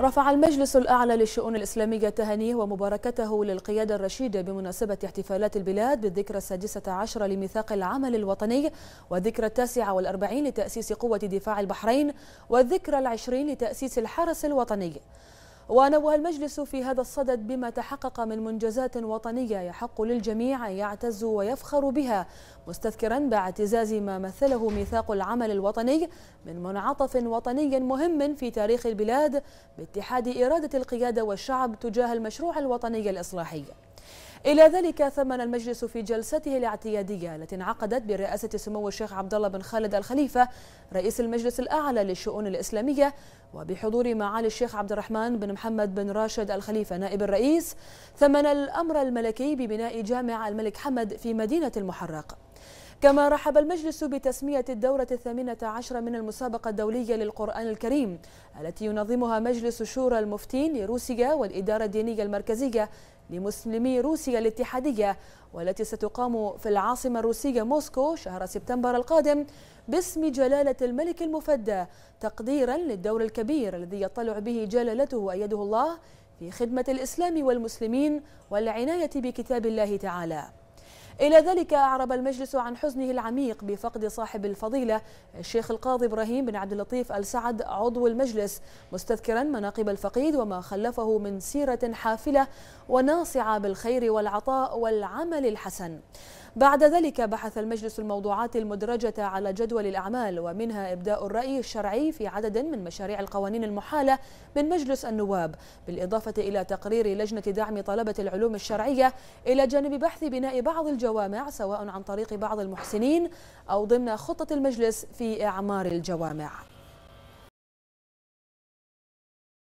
رفع المجلس الأعلى للشؤون الإسلامية تهانيه ومباركته للقيادة الرشيدة بمناسبة احتفالات البلاد بالذكرى السادسة عشر لميثاق العمل الوطني والذكرى التاسعة والأربعين لتأسيس قوة دفاع البحرين والذكرى العشرين لتأسيس الحرس الوطني ونوه المجلس في هذا الصدد بما تحقق من منجزات وطنية يحق للجميع أن يعتز ويفخر بها مستذكرا باعتزاز ما مثله ميثاق العمل الوطني من منعطف وطني مهم في تاريخ البلاد باتحاد إرادة القيادة والشعب تجاه المشروع الوطني الإصلاحي إلى ذلك ثمن المجلس في جلسته الاعتيادية التي انعقدت برئاسة سمو الشيخ عبد الله بن خالد الخليفة رئيس المجلس الأعلى للشؤون الإسلامية وبحضور معالي الشيخ عبد الرحمن بن محمد بن راشد الخليفة نائب الرئيس ثمن الأمر الملكي ببناء جامع الملك حمد في مدينة المحرق كما رحب المجلس بتسمية الدورة الثامنة عشر من المسابقة الدولية للقرآن الكريم التي ينظمها مجلس شورى المفتين لروسيا والإدارة الدينية المركزية لمسلمي روسيا الاتحادية والتي ستقام في العاصمة الروسية موسكو شهر سبتمبر القادم باسم جلالة الملك المفدى تقديرا للدور الكبير الذي يطلع به جلالته أيده الله في خدمة الإسلام والمسلمين والعناية بكتاب الله تعالى إلى ذلك أعرب المجلس عن حزنه العميق بفقد صاحب الفضيلة الشيخ القاضي إبراهيم بن عبد اللطيف السعد عضو المجلس مستذكرا مناقب الفقيد وما خلفه من سيرة حافلة وناصعة بالخير والعطاء والعمل الحسن بعد ذلك بحث المجلس الموضوعات المدرجة على جدول الأعمال ومنها إبداء الرأي الشرعي في عدد من مشاريع القوانين المحالة من مجلس النواب بالإضافة إلى تقرير لجنة دعم طلبة العلوم الشرعية إلى جانب بحث بناء بعض الجوامع سواء عن طريق بعض المحسنين أو ضمن خطة المجلس في إعمار الجوامع